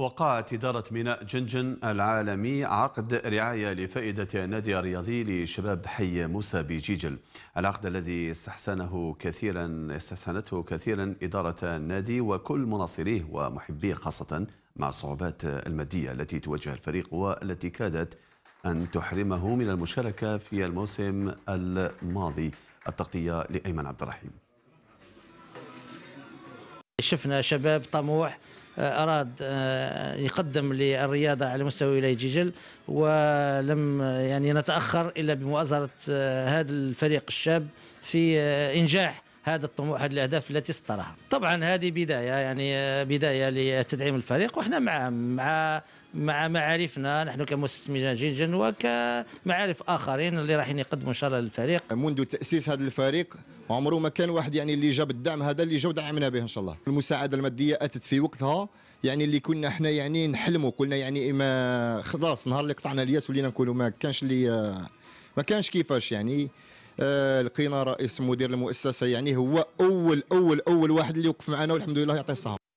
وقعت إدارة ميناء جنجن العالمي عقد رعاية لفائدة النادي الرياضي لشباب حي موسى بجيجل العقد الذي استحسنه كثيرا استحسنته كثيرا إدارة النادي وكل مناصريه ومحبيه خاصة مع الصعوبات المادية التي تواجه الفريق والتي كادت أن تحرمه من المشاركة في الموسم الماضي التغطية لأيمن عبد الرحيم شفنا شباب طموح آه، أراد آه، يقدم للرياضة على مستوى ولاية جيجل ولم يعني نتأخر إلا بمؤازرة آه، هذا الفريق الشاب في إنجاح هذا الطموح هذه الاهداف التي سطرها طبعا هذه بدايه يعني بدايه لتدعيم الفريق وحنا مع مع مع معارفنا نحن كمستثمرين جنجن وكمعارف اخرين اللي رايحين يقدموا ان شاء الله للفريق منذ تاسيس هذا الفريق عمره ما كان واحد يعني اللي جاب الدعم هذا اللي جاو دعمنا به ان شاء الله المساعده الماديه اتت في وقتها يعني اللي كنا احنا يعني نحلموا قلنا يعني ما خلاص نهار اللي قطعنا الياس ولينا نقولوا ما كانش اللي ما كانش كيفاش يعني آه، لقينا رئيس مدير المؤسسه يعني هو اول اول اول واحد اللي وقف معنا والحمد لله يعطيه الصحه